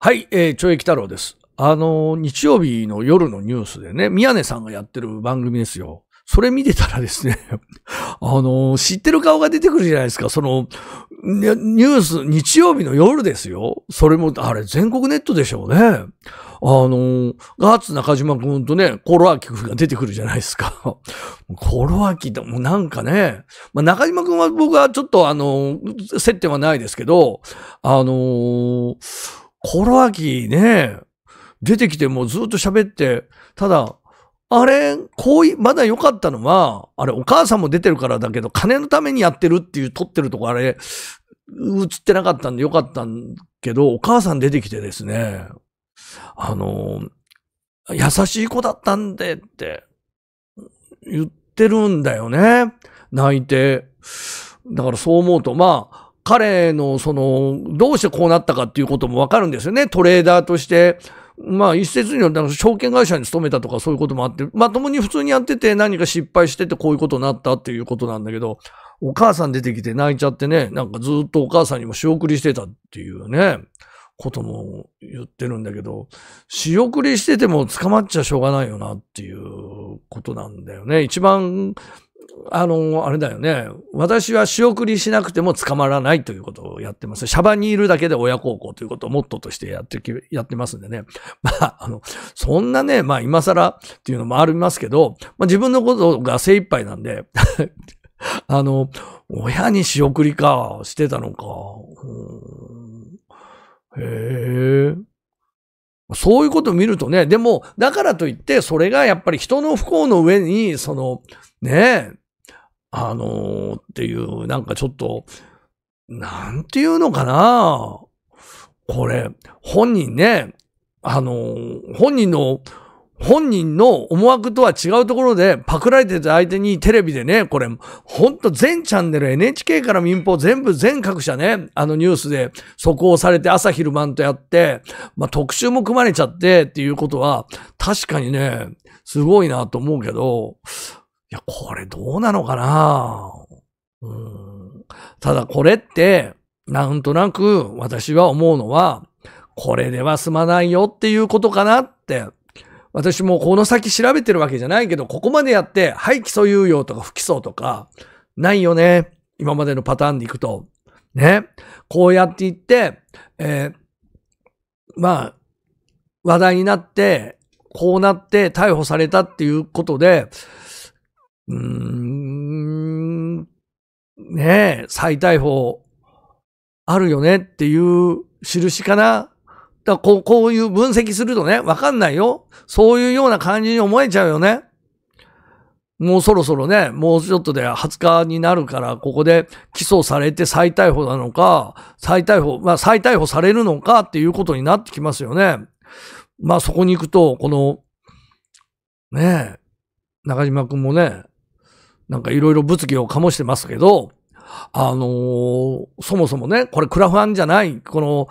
はい、えー、懲役太郎です。あの、日曜日の夜のニュースでね、宮根さんがやってる番組ですよ。それ見てたらですね あの、知ってる顔が出てくるじゃないですか。その、ニュース、日曜日の夜ですよ。それも、あれ、全国ネットでしょうね。あの、ガーツ中島くんとね、コロアキくんが出てくるじゃないですか。コロアキだ、もうなんかね、まあ、中島くんは僕はちょっとあの、接点はないですけど、あのーコロアキね、出てきてもうずっと喋って、ただ、あれ、こうい、まだ良かったのは、あれ、お母さんも出てるからだけど、金のためにやってるっていう、撮ってるとこあれ、映ってなかったんで良かったんけど、お母さん出てきてですね、あの、優しい子だったんでって言ってるんだよね。泣いて。だからそう思うと、まあ、彼のその、どうしてこうなったかっていうこともわかるんですよね。トレーダーとして。まあ一説によって証券会社に勤めたとかそういうこともあって、まともに普通にやってて何か失敗しててこういうことになったっていうことなんだけど、お母さん出てきて泣いちゃってね、なんかずっとお母さんにも仕送りしてたっていうね、ことも言ってるんだけど、仕送りしてても捕まっちゃしょうがないよなっていうことなんだよね。一番あの、あれだよね。私は仕送りしなくても捕まらないということをやってます。シャバにいるだけで親孝行ということをモットーとしてやってき、やってますんでね。まあ、あの、そんなね、まあ今更っていうのもありますけど、まあ自分のことが精一杯なんで あの、親に仕送りか、してたのか。へえ。そういうことを見るとね、でも、だからといって、それがやっぱり人の不幸の上に、その、ねえ、あのー、っていう、なんかちょっと、なんていうのかなこれ、本人ね、あのー、本人の本人の思惑とは違うところでパクられてた相手にテレビでね、これ、ほんと全チャンネル NHK から民放全部全各社ね、あのニュースで速報されて朝昼晩とやって、まあ特集も組まれちゃってっていうことは確かにね、すごいなと思うけど、いや、これどうなのかなうん。ただこれって、なんとなく私は思うのは、これでは済まないよっていうことかなって。私もこの先調べてるわけじゃないけど、ここまでやって、はい、基礎猶予とか不起訴とか、ないよね。今までのパターンでいくと。ね。こうやっていって、えー、まあ、話題になって、こうなって逮捕されたっていうことで、うーん、ねえ、再逮捕あるよねっていう印かなだこう、こういう分析するとね、わかんないよ。そういうような感じに思えちゃうよね。もうそろそろね、もうちょっとで20日になるから、ここで起訴されて再逮捕なのか、再逮捕、まあ再逮捕されるのかっていうことになってきますよね。まあそこに行くと、この、ねえ、中島くんもね、なんかいろいろ物議を醸してますけど、あのー、そもそもね、これクラファンじゃない、この、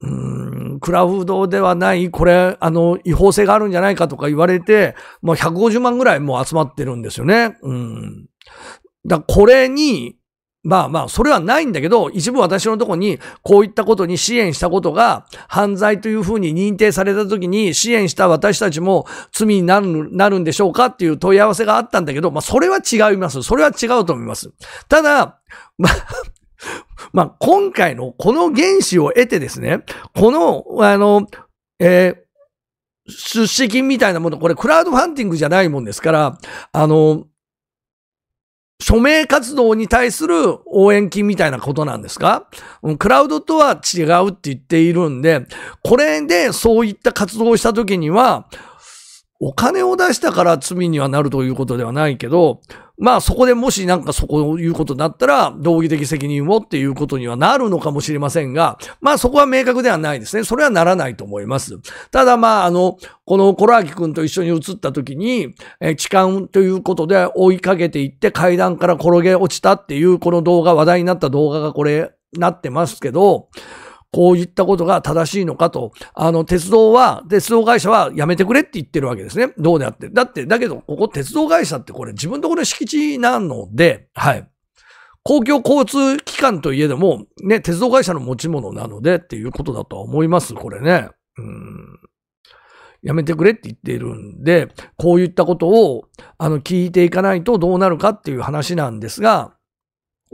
うん、クラフドではない、これ、あの、違法性があるんじゃないかとか言われて、もう150万ぐらいもう集まってるんですよね。うん。だこれに、まあまあ、それはないんだけど、一部私のとこに、こういったことに支援したことが、犯罪というふうに認定された時に、支援した私たちも罪になる、なるんでしょうかっていう問い合わせがあったんだけど、まあそれは違います。それは違うと思います。ただ、まあ まあ、今回のこの原子を得てですね、この、あの、えー、出資金みたいなもの、これクラウドファンディングじゃないもんですから、あの、署名活動に対する応援金みたいなことなんですかクラウドとは違うって言っているんで、これでそういった活動をした時には、お金を出したから罪にはなるということではないけど、まあそこでもしなんかそこを言うことになったら、道義的責任をっていうことにはなるのかもしれませんが、まあそこは明確ではないですね。それはならないと思います。ただまああの、このコラーキ君と一緒に移った時に、え痴漢ということで追いかけていって階段から転げ落ちたっていうこの動画、話題になった動画がこれ、なってますけど、こういったことが正しいのかと、あの、鉄道は、鉄道会社はやめてくれって言ってるわけですね。どうであって。だって、だけど、ここ鉄道会社ってこれ自分のところの敷地なので、はい。公共交通機関といえども、ね、鉄道会社の持ち物なのでっていうことだとは思います、これね。うん。やめてくれって言っているんで、こういったことを、あの、聞いていかないとどうなるかっていう話なんですが、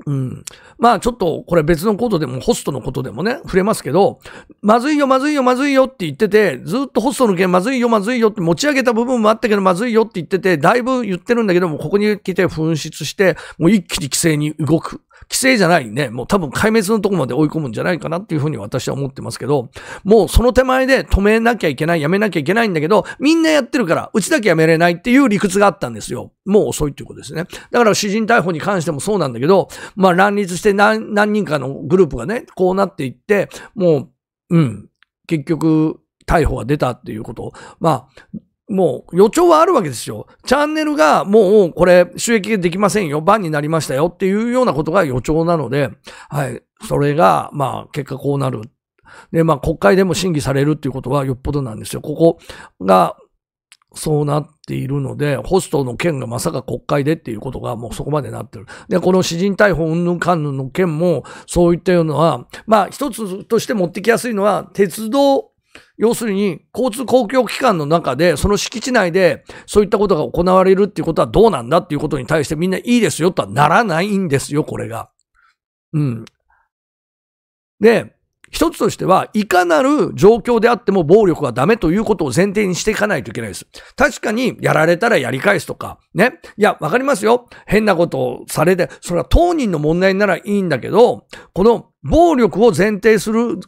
うん。まあちょっとこれ別のことでもホストのことでもね、触れますけど、まずいよまずいよまずいよって言ってて、ずっとホストの件まずいよまずいよって持ち上げた部分もあったけどまずいよって言ってて、だいぶ言ってるんだけども、ここに来て紛失して、もう一気に規制に動く。規制じゃないね、もう多分壊滅のとこまで追い込むんじゃないかなっていうふうに私は思ってますけど、もうその手前で止めなきゃいけない、やめなきゃいけないんだけど、みんなやってるから、うちだけやめれないっていう理屈があったんですよ。もう遅いっていうことですね。だから詩人逮捕に関してもそうなんだけど、まあ乱立して何何人かのグループがね、こうなっていって、もう、うん、結局、逮捕が出たっていうこと。まあ、もう予兆はあるわけですよ。チャンネルがもうこれ収益できませんよ。バンになりましたよっていうようなことが予兆なので、はい。それが、まあ結果こうなる。で、まあ国会でも審議されるっていうことはよっぽどなんですよ。ここがそうなっているので、ホストの件がまさか国会でっていうことがもうそこまでなってる。で、この私人逮捕云々かんぬの件も、そういったようなのは、まあ一つとして持ってきやすいのは、鉄道要するに、交通公共機関の中で、その敷地内で、そういったことが行われるっていうことはどうなんだっていうことに対してみんないいですよとはならないんですよ、これが。うん。で、一つとしては、いかなる状況であっても暴力はダメということを前提にしていかないといけないです。確かに、やられたらやり返すとか、ね。いや、わかりますよ。変なことをされて、それは当人の問題ならいいんだけど、この暴力を前提する、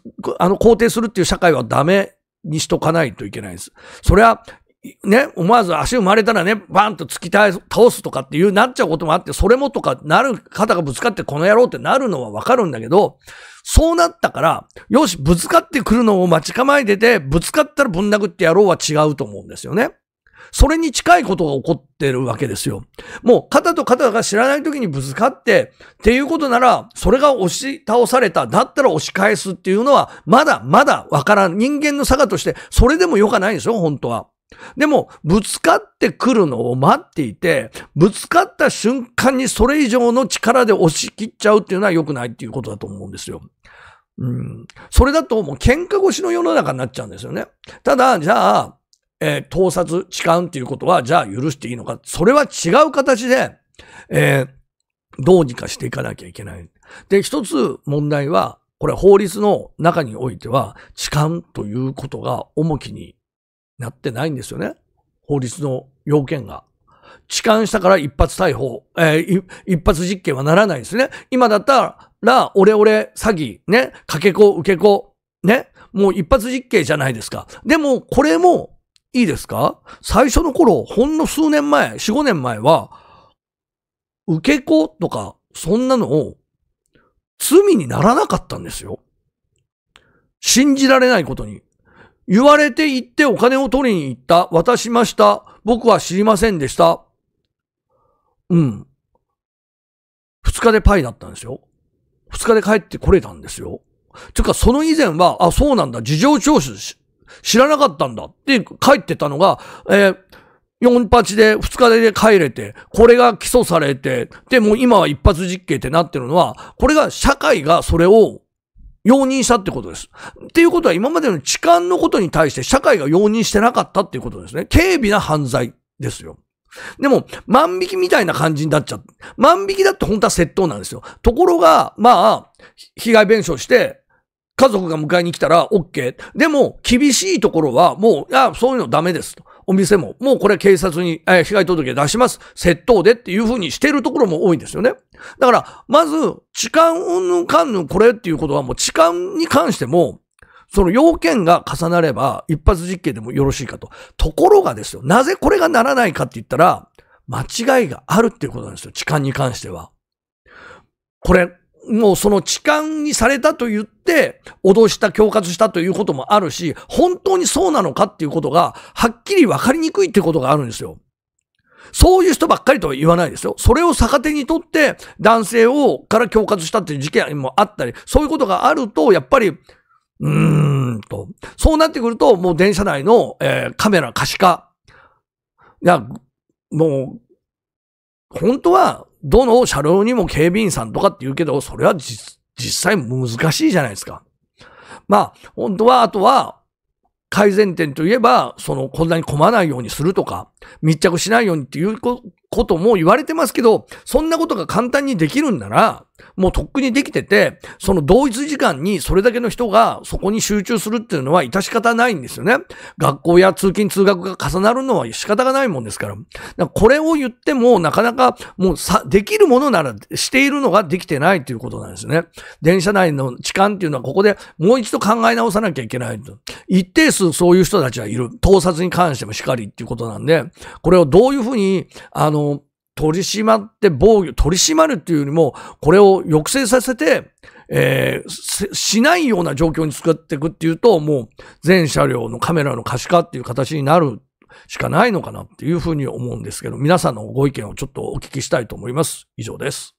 あの、肯定するっていう社会はダメにしとかないといけないです。それはね、思わず足生まれたらね、バーンと突き倒すとかっていう、なっちゃうこともあって、それもとかなる、肩がぶつかってこの野郎ってなるのはわかるんだけど、そうなったから、よし、ぶつかってくるのを待ち構えてて、ぶつかったらぶん殴ってやろうは違うと思うんですよね。それに近いことが起こってるわけですよ。もう肩と肩が知らない時にぶつかって、っていうことなら、それが押し倒された、だったら押し返すっていうのは、まだまだわからん。人間の差がとして、それでも良かないでしょ、本当は。でも、ぶつかってくるのを待っていて、ぶつかった瞬間にそれ以上の力で押し切っちゃうっていうのは良くないっていうことだと思うんですよ。うん。それだともう喧嘩越しの世の中になっちゃうんですよね。ただ、じゃあ、えー、盗撮、痴漢っていうことは、じゃあ許していいのか。それは違う形で、えー、どうにかしていかなきゃいけない。で、一つ問題は、これ法律の中においては、痴漢ということが重きになってないんですよね。法律の要件が。痴漢したから一発逮捕、えー、一発実刑はならないですね。今だったら、オレオレ詐欺、ね、かけ子、受け子、ね、もう一発実刑じゃないですか。でも、これもいいですか最初の頃、ほんの数年前、4、5年前は、受け子とか、そんなのを、罪にならなかったんですよ。信じられないことに。言われて行ってお金を取りに行った。渡しました。僕は知りませんでした。うん。二日でパイだったんですよ。二日で帰ってこれたんですよ。ていうか、その以前は、あ、そうなんだ。事情聴取し知らなかったんだって帰ってたのが、えー、4八で2日で帰れて、これが起訴されて、で、もう今は一発実刑ってなってるのは、これが社会がそれを容認したってことです。っていうことは今までの痴漢のことに対して社会が容認してなかったっていうことですね。軽微な犯罪ですよ。でも、万引きみたいな感じになっちゃう。万引きだって本当は窃盗なんですよ。ところが、まあ、被害弁償して、家族が迎えに来たら OK。でも、厳しいところは、もう、あそういうのダメですと。お店も、もうこれ警察に、えー、被害届出します。窃盗でっていうふうにしているところも多いんですよね。だから、まず、痴漢うんぬんかんぬんこれっていうことは、もう痴漢に関しても、その要件が重なれば、一発実刑でもよろしいかと。ところがですよ、なぜこれがならないかって言ったら、間違いがあるっていうことなんですよ。痴漢に関しては。これ、もうその痴漢にされたと言って、脅した、恐喝したということもあるし、本当にそうなのかっていうことが、はっきり分かりにくいってことがあるんですよ。そういう人ばっかりとは言わないですよ。それを逆手にとって、男性を、から恐喝したっていう事件もあったり、そういうことがあると、やっぱり、うーんと。そうなってくると、もう電車内の、えー、カメラ可視化が、もう、本当はどの車両にも警備員さんとかって言うけど、それは実際難しいじゃないですか。まあ、本当は、あとは、改善点といえば、その、こんなに混まないようにするとか、密着しないようにっていうことも言われてますけど、そんなことが簡単にできるんなら、もうとっくにできてて、その同一時間にそれだけの人がそこに集中するっていうのは致し方ないんですよね。学校や通勤通学が重なるのは仕方がないもんですから。からこれを言ってもなかなかもうさ、できるものならしているのができてないということなんですね。電車内の痴漢っていうのはここでもう一度考え直さなきゃいけないと。一定数そういう人たちはいる。盗撮に関してもしかりっていうことなんで、これをどういうふうに、あの、の、取り締まって防御、取り締まるっていうよりも、これを抑制させて、えー、しないような状況に作っていくっていうと、もう全車両のカメラの可視化っていう形になるしかないのかなっていうふうに思うんですけど、皆さんのご意見をちょっとお聞きしたいと思います。以上です。